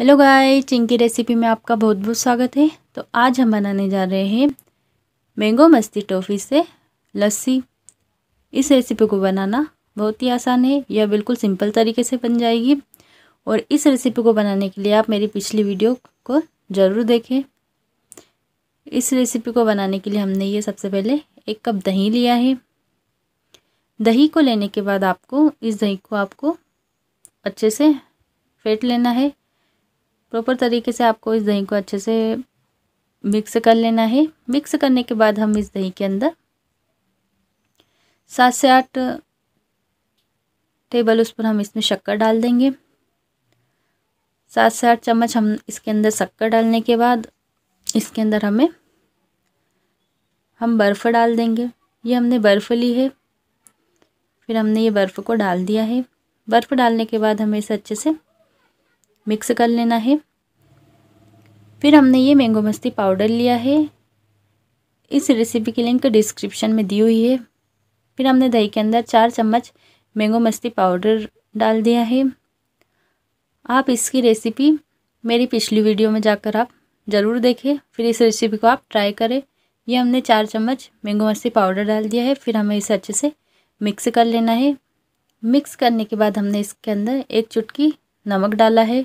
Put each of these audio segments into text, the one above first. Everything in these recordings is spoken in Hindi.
हेलो गाय चिंकी रेसिपी में आपका बहुत बहुत स्वागत है तो आज हम बनाने जा रहे हैं मैंगो मस्ती टॉफ़ी से लस्सी इस रेसिपी को बनाना बहुत ही आसान है यह बिल्कुल सिंपल तरीके से बन जाएगी और इस रेसिपी को बनाने के लिए आप मेरी पिछली वीडियो को ज़रूर देखें इस रेसिपी को बनाने के लिए हमने ये सबसे पहले एक कप दही लिया है दही को लेने के बाद आपको इस दही को आपको अच्छे से फेंट लेना है प्रॉपर तरीके से आपको इस दही को अच्छे से मिक्स कर लेना है मिक्स करने के बाद हम इस दही के अंदर सात से आठ टेबल उस पर हम इसमें शक्कर डाल देंगे सात से आठ चम्मच हम इसके अंदर शक्कर डालने के बाद इसके अंदर हमें हम बर्फ़ डाल देंगे ये हमने बर्फ़ ली है फिर हमने ये बर्फ़ को डाल दिया है बर्फ़ डालने के बाद हमें इसे अच्छे से मिक्स कर लेना है फिर हमने ये मैंगो मस्ती पाउडर लिया है इस रेसिपी की लिंक डिस्क्रिप्शन में दी हुई है फिर हमने दही के अंदर चार चम्मच मैंगो मस्ती पाउडर डाल दिया है आप इसकी रेसिपी मेरी पिछली वीडियो में जाकर आप ज़रूर देखें फिर इस रेसिपी को आप ट्राई करें ये हमने चार चम्मच मैंगो मस्ती पाउडर डाल दिया है फिर हमें इसे अच्छे से मिक्स कर लेना है मिक्स करने के बाद हमने इसके अंदर एक चुटकी नमक डाला है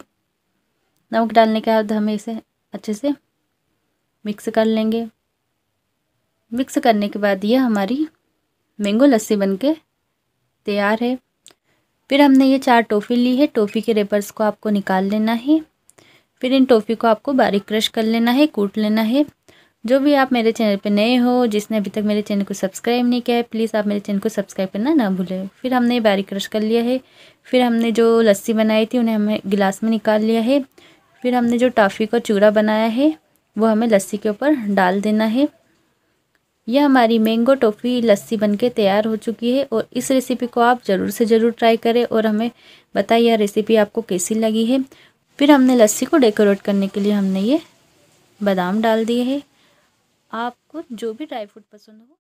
नमक डालने के बाद हमें इसे अच्छे से मिक्स कर लेंगे मिक्स करने के बाद ये हमारी मैंगो लस्सी बनके तैयार है फिर हमने ये चार टोफ़ी ली है टोफ़ी के रेपर्स को आपको निकाल लेना है फिर इन टोफ़ी को आपको बारीक क्रश कर लेना है कूट लेना है जो भी आप मेरे चैनल पर नए हो जिसने अभी तक मेरे चैनल को सब्सक्राइब नहीं किया है प्लीज़ आप मेरे चैनल को सब्सक्राइब करना ना भूलें फिर हमने बारीक क्रश कर लिया है फिर हमने जो लस्सी बनाई थी उन्हें हमें गिलास में निकाल लिया है फिर हमने जो टॉफ़ी का चूरा बनाया है वो हमें लस्सी के ऊपर डाल देना है यह हमारी मैंगो टॉफ़ी लस्सी बनके तैयार हो चुकी है और इस रेसिपी को आप ज़रूर से ज़रूर ट्राई करें और हमें बताइए यह रेसिपी आपको कैसी लगी है फिर हमने लस्सी को डेकोरेट करने के लिए हमने ये बादाम डाल दिए हैं आपको जो भी ड्राई फ्रूट पसंद हो